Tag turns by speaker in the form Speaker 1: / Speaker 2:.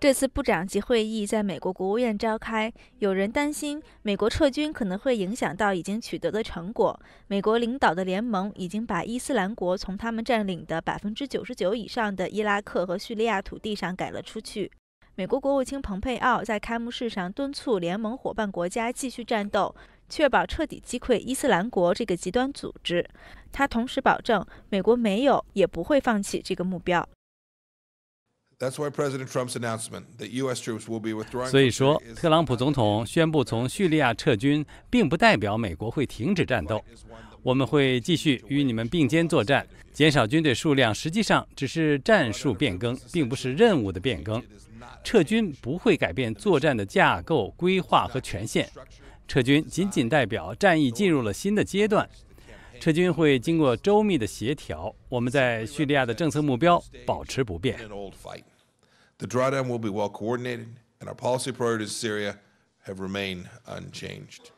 Speaker 1: 这次部长级会议在美国国务院召开，有人担心美国撤军可能会影响到已经取得的成果。美国领导的联盟已经把伊斯兰国从他们占领的百分之九十九以上的伊拉克和叙利亚土地上赶了出去。美国国务卿蓬佩奥在开幕式上敦促联盟伙伴国家继续战斗，确保彻底击溃伊斯兰国这个极端组织。他同时保证，美国没有也不会放弃这个目标。
Speaker 2: 所以
Speaker 3: 说，特朗普总统宣布从叙利亚撤军，并不代表美国会停止战斗。我们会继续与你们并肩作战。减少军队数量实际上只是战术变更，并不是任务的变更。撤军不会改变作战的架构规划和权限。撤军仅仅代表战役进入了新的阶段。撤军会经过周密的协调。我们在叙利亚的政策目标保持不
Speaker 4: 变。The drawdown will be well coordinated, and our policy priorities in Syria have remained unchanged.